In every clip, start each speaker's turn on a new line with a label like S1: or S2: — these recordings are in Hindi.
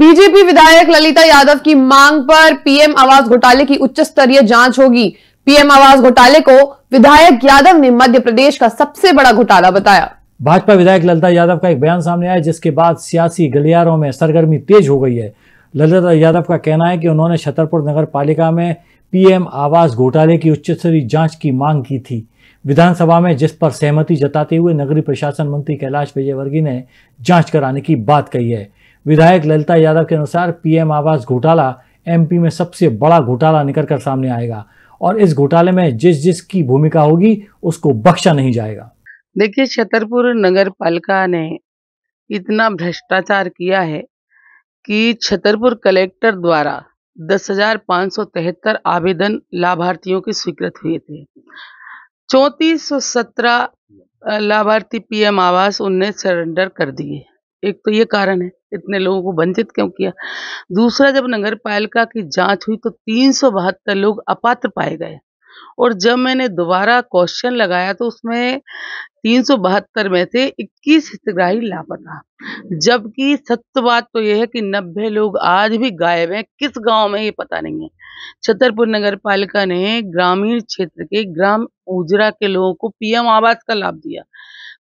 S1: बीजेपी विधायक ललिता यादव की मांग पर पीएम आवास घोटाले की उच्च स्तरीय जांच होगी पीएम आवास घोटाले को विधायक यादव ने मध्य प्रदेश का सबसे बड़ा घोटाला
S2: बताया भाजपा विधायक ललिता यादव का एक बयान सामने आया जिसके बाद सियासी गलियारों में सरगर्मी तेज हो गई है ललिता यादव का कहना है कि उन्होंने छतरपुर नगर पालिका में पीएम आवास घोटाले की उच्च स्तरीय जांच की मांग की थी विधानसभा में जिस पर सहमति जताते हुए नगरीय प्रशासन मंत्री कैलाश विजयवर्गीय ने जांच कराने की बात कही है विधायक ललिता यादव के अनुसार पीएम आवास घोटाला एमपी में सबसे बड़ा घोटाला निकल कर सामने आएगा और इस घोटाले में जिस जिस की भूमिका होगी उसको बख्शा नहीं जाएगा देखिए
S1: छतरपुर नगर पालिका ने इतना भ्रष्टाचार किया है कि छतरपुर कलेक्टर द्वारा दस हजार सौ तिहत्तर आवेदन लाभार्थियों के स्वीकृत हुए थे चौंतीस सौ सत्रह लाभार्थी पीएम आवास उन्हें सरेंडर कर दिए एक तो ये कारण है इतने लोगों को वंचित क्यों किया दूसरा जब नगर पालिका की जांच हुई तो तीन सौ बहत्तर लोग अपात्र पाए गए और जब मैंने दोबारा क्वेश्चन लगाया तो उसमें तीन सौ बहत्तर में से इक्कीस हितग्राही लापता जबकि सत्य बात तो यह है कि नब्बे लोग आज भी गायब हैं किस गांव में ये पता नहीं है छतरपुर नगर पालिका ने ग्रामीण क्षेत्र के ग्राम उजरा के लोगों को पीएम आवास का लाभ दिया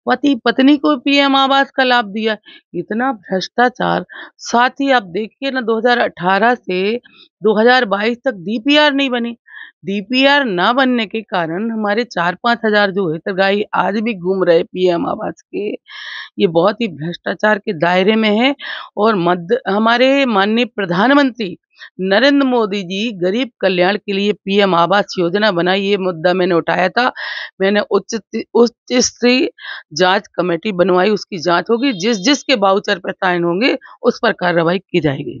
S1: पति पत्नी को पीएम आवास का लाभ दिया इतना भ्रष्टाचार साथ ही आप देखिए ना 2018 से 2022 तक डीपीआर नहीं बनी डीपीआर ना बनने के कारण हमारे चार पाँच हजार जो हितग्राही आज भी घूम रहे पीएम आवास के ये बहुत ही भ्रष्टाचार के दायरे में है और मध्य हमारे माननीय प्रधानमंत्री नरेंद्र मोदी जी गरीब कल्याण के लिए पीएम आवास योजना बनाई ये मुद्दा मैंने उठाया था मैंने उच्च उच्च स्तरीय जांच कमेटी बनवाई उसकी जांच होगी जिस जिस के बाउचर पर साइन होंगे उस पर कार्रवाई की जाएगी